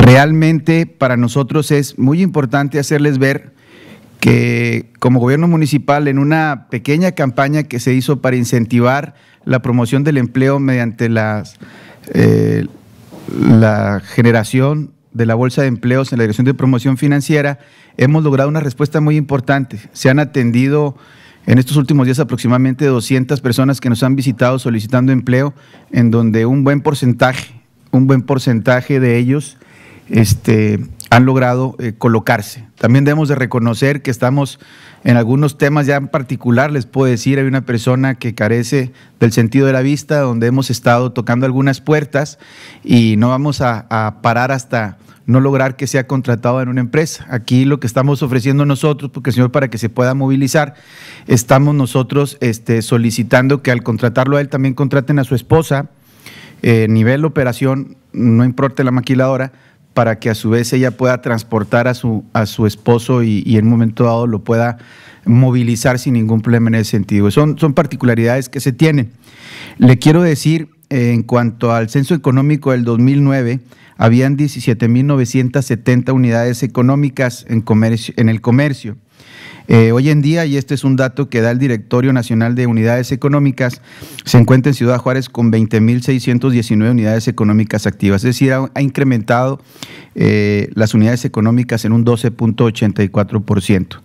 Realmente para nosotros es muy importante hacerles ver que como gobierno municipal en una pequeña campaña que se hizo para incentivar la promoción del empleo mediante las, eh, la generación de la Bolsa de Empleos en la Dirección de Promoción Financiera, hemos logrado una respuesta muy importante. Se han atendido en estos últimos días aproximadamente 200 personas que nos han visitado solicitando empleo, en donde un buen porcentaje, un buen porcentaje de ellos este, han logrado eh, colocarse. También debemos de reconocer que estamos en algunos temas ya en particular, les puedo decir, hay una persona que carece del sentido de la vista, donde hemos estado tocando algunas puertas y no vamos a, parar hasta no lograr que sea contratado en una empresa. Aquí lo que estamos ofreciendo nosotros, porque señor, para que se pueda movilizar, estamos nosotros este, solicitando que al contratarlo a él también contraten a su esposa, eh, nivel operación, no importe la maquiladora, para que a su vez ella pueda transportar a su, a su esposo y, en un momento dado lo pueda movilizar sin ningún problema en ese sentido. Son, son particularidades que se tienen. Le quiero decir, eh, en cuanto al censo económico del 2009, habían 17.970 unidades económicas en, en el comercio. Eh, hoy en día, y este es un dato que da el Directorio Nacional de Unidades Económicas, se encuentra en Ciudad Juárez con 20.619 unidades económicas activas, es decir, ha, incrementado eh, las unidades económicas en un 12.84%.